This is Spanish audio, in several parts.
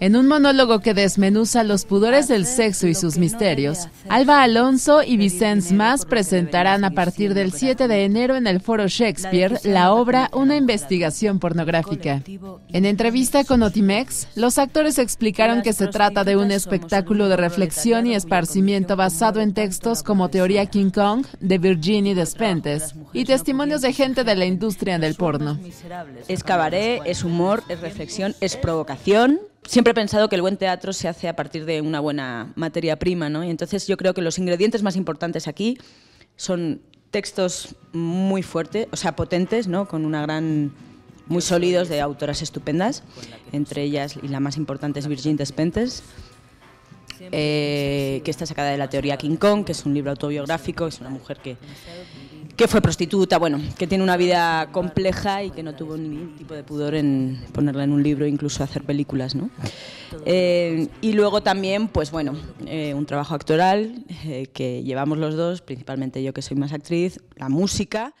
En un monólogo que desmenuza los pudores del sexo y sus misterios, Alba Alonso y Vicence Mas presentarán a partir del 7 de enero en el Foro Shakespeare la obra Una investigación pornográfica. En entrevista con Otimex, los actores explicaron que se trata de un espectáculo de reflexión y esparcimiento basado en textos como Teoría King Kong de Virginie Despentes y testimonios de gente de la industria del porno. Es cabaret, es humor, es reflexión, es provocación siempre he pensado que el buen teatro se hace a partir de una buena materia prima, ¿no? Y entonces yo creo que los ingredientes más importantes aquí son textos muy fuertes, o sea, potentes, ¿no? Con una gran muy sólidos de autoras estupendas, entre ellas y la más importante es Virgin Despentes, eh, que está sacada de la teoría King Kong, que es un libro autobiográfico, es una mujer que que fue prostituta, bueno, que tiene una vida compleja y que no tuvo ningún tipo de pudor en ponerla en un libro, e incluso hacer películas, ¿no? Eh, y luego también, pues bueno, eh, un trabajo actoral eh, que llevamos los dos, principalmente yo que soy más actriz, la música.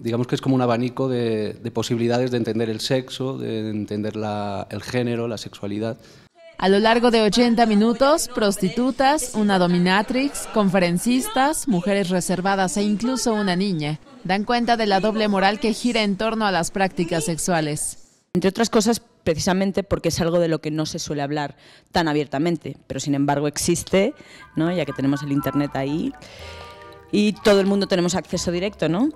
Digamos que es como un abanico de, posibilidades de entender el sexo, de entender el género, la sexualidad. A lo largo de 80 minutos, prostitutas, una dominatrix, conferencistas, mujeres reservadas e incluso una niña dan cuenta de la doble moral que gira en torno a las prácticas sexuales. Entre otras cosas, precisamente porque es algo de lo que no se suele hablar tan abiertamente, pero sin embargo existe, ¿no? ya que tenemos el Internet ahí y todo el mundo tenemos acceso directo, ¿no?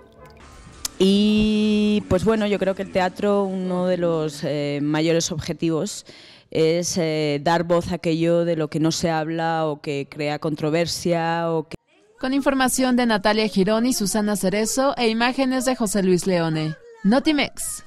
Y pues bueno, yo creo que el teatro, uno de los eh, mayores objetivos es eh, dar voz a aquello de lo que no se habla o que crea controversia o que... Con información de Natalia Girón y Susana Cerezo e imágenes de José Luis Leone. Notimex.